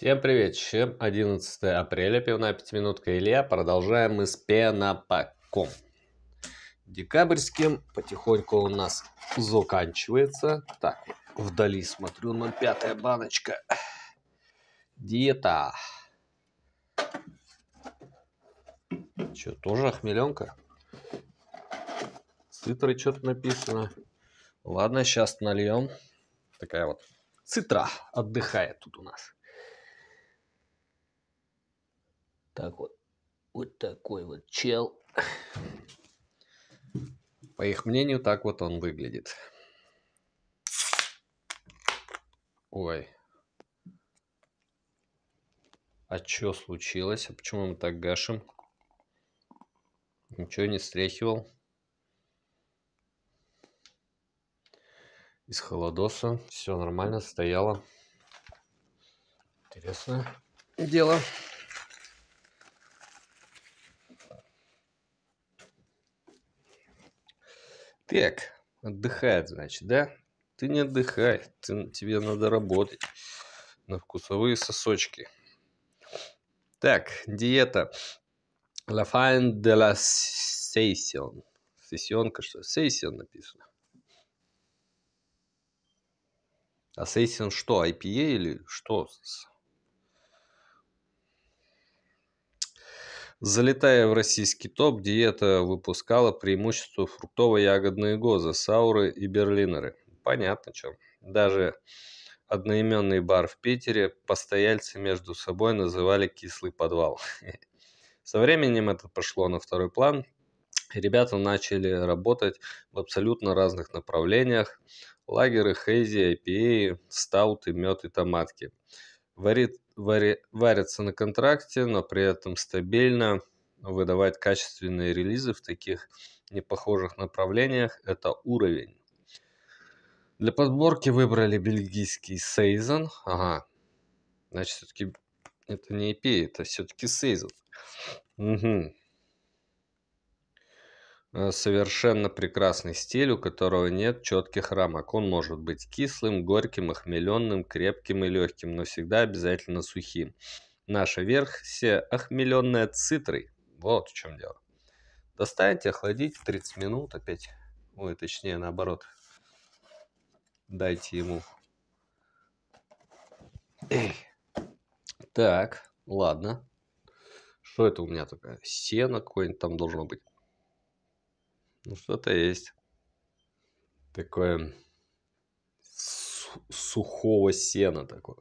Всем привет! Чем 11 апреля, пивная пятиминутка Илья. Продолжаем мы с пенопаком. Декабрьским потихоньку у нас заканчивается. Так, вдали смотрю, ну пятая баночка. Диета. Че, тоже охмеленка? Цитры, что-то написано. Ладно, сейчас нальем. Такая вот цитра отдыхает тут у нас. Так вот. Вот такой вот чел. По их мнению, так вот он выглядит. Ой. А что случилось? А почему мы так гашим? Ничего не стряхивал. Из холодоса. Все нормально, стояло. Интересно дело. Так, отдыхает, значит, да? Ты не отдыхай, ты, тебе надо работать на вкусовые сосочки. Так, диета. La fin de la session. Сессионка, что? Сессион написано. А сессион что, IPA или что? Залетая в российский топ, диета выпускала преимущество фруктово-ягодные гозы, сауры и берлинеры. Понятно, чем. Даже одноименный бар в Питере постояльцы между собой называли «кислый подвал». Со временем это пошло на второй план. Ребята начали работать в абсолютно разных направлениях. Лагеры, хейзи, IPA, стауты, мед и томатки – варит, варит варится на контракте, но при этом стабильно выдавать качественные релизы в таких непохожих направлениях – это уровень. Для подборки выбрали бельгийский Сейзон. Ага, значит, все-таки это не IP, это все-таки Сейзон. Угу. Э, совершенно прекрасный стиль, у которого нет четких рамок. Он может быть кислым, горьким, охмеленным, крепким и легким, но всегда обязательно сухим. Наша верх версия охмеленная цитрой. Вот в чем дело. Достаньте, охладите 30 минут опять. Ой, точнее наоборот. Дайте ему. Эй. Так, ладно. Что это у меня такое? Сено какое-нибудь там должно быть. Ну, что-то есть. Такое сухого сена такое.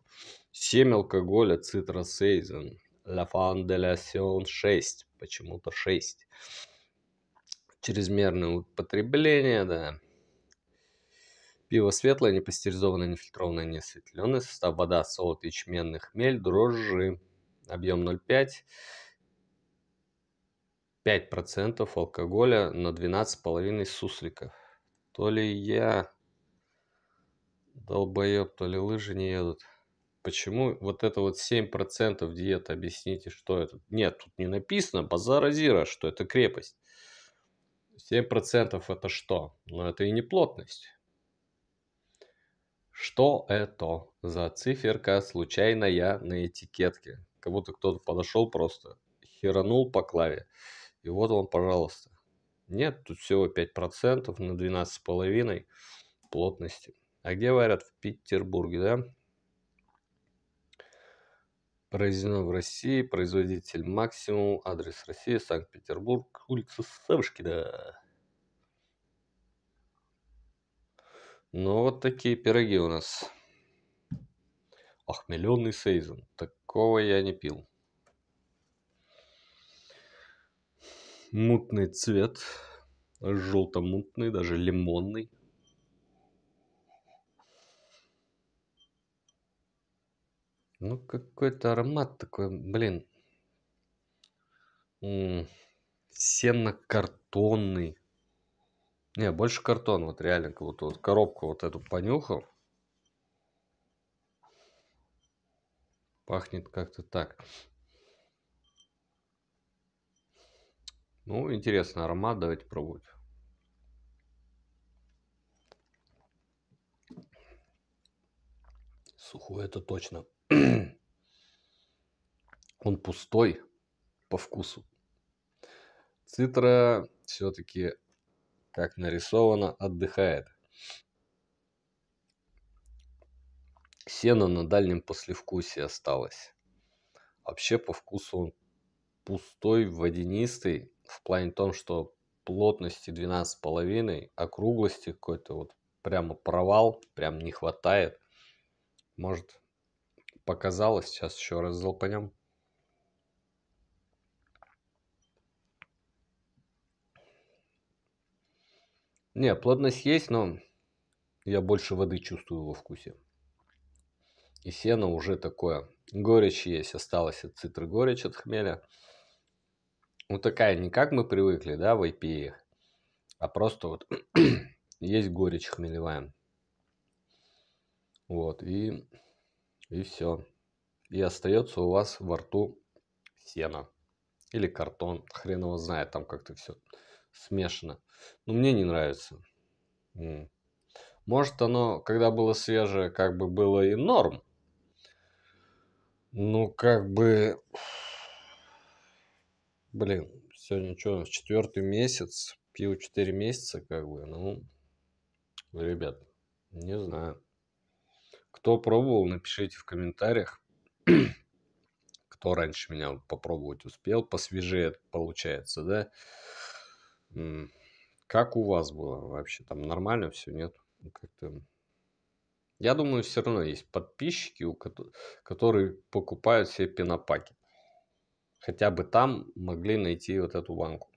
7 алкоголя, цитросейзен, La Fan de la Sion 6, почему-то 6. Чрезмерное употребление, да. Пиво светлое, не пастеризованное, не фильтрованное, не осветленное. Состав вода, солод, ячменный хмель, дрожжи. Объем 0,5. 5% алкоголя на 12,5 сусликов. То ли я долбоеб, то ли лыжи не едут. Почему вот это вот 7% диета, объясните, что это? Нет, тут не написано, базара зира, что это крепость. 7% это что? Но ну, это и не плотность. Что это за циферка случайная на этикетке? Как будто кто-то подошел просто, херанул по клаве. И вот он, пожалуйста. Нет, тут всего 5% на 12,5 плотности. А где варят? В Петербурге, да? Произведено в России, производитель Максимум, адрес России, Санкт-Петербург, улица Савушкина. Ну, вот такие пироги у нас. миллионный сейзон. Такого я не пил. мутный цвет, желто-мутный, даже лимонный. Ну, какой-то аромат такой, блин. Сено-картонный. Не, больше картон, вот реально, как будто вот коробку вот эту понюхал. Пахнет как-то так. Ну, интересный аромат, давайте пробовать. Сухой это точно. Он пустой по вкусу. Цитра все-таки, как нарисовано, отдыхает. Сено на дальнем послевкусии осталось. Вообще по вкусу он пустой, водянистый в плане том, что плотности 12,5, округлости какой-то вот прямо провал, прям не хватает. Может, показалось, сейчас еще раз залпанем. Не, плотность есть, но я больше воды чувствую во вкусе. И сено уже такое. Горечь есть, осталось от цитры горечь от хмеля ну такая не как мы привыкли, да, в IPA, а просто вот есть горечь хмелевая. Вот, и, и все. И остается у вас во рту сено или картон, хрен его знает, там как-то все смешано. Но мне не нравится. Может оно, когда было свежее, как бы было и норм. Ну, как бы... Блин, сегодня что, четвертый месяц, пиво четыре месяца, как бы, ну, ребят, не знаю. Кто пробовал, напишите в комментариях, кто раньше меня попробовать успел, посвежее получается, да? Как у вас было вообще? Там нормально все, нет? Как-то... Я думаю, все равно есть подписчики, у которые покупают все пенопаки хотя бы там могли найти вот эту банку.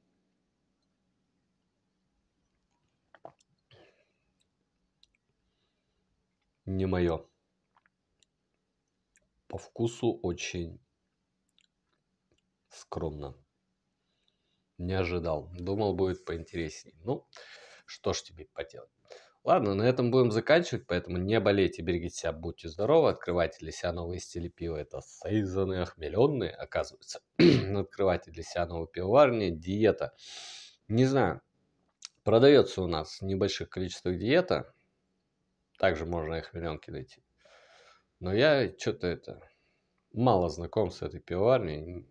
Не мое. По вкусу очень скромно. Не ожидал. Думал, будет поинтереснее. Ну, что ж тебе поделать. Ладно, на этом будем заканчивать, поэтому не болейте, берегите себя, будьте здоровы, открывайте для себя новые стили пива. Это сейзаны охмеленные, оказывается. Ну, открывайте для себя новые пивоварни, диета. Не знаю, продается у нас в небольших количествах диета. Также можно их миллионки найти. Но я что-то это мало знаком с этой пивоварней.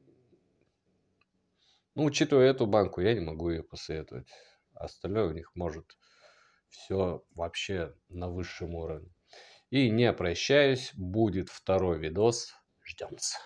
Ну, учитывая эту банку, я не могу ее посоветовать. Остальное у них может все вообще на высшем уровне. И не прощаюсь, будет второй видос. Ждемся.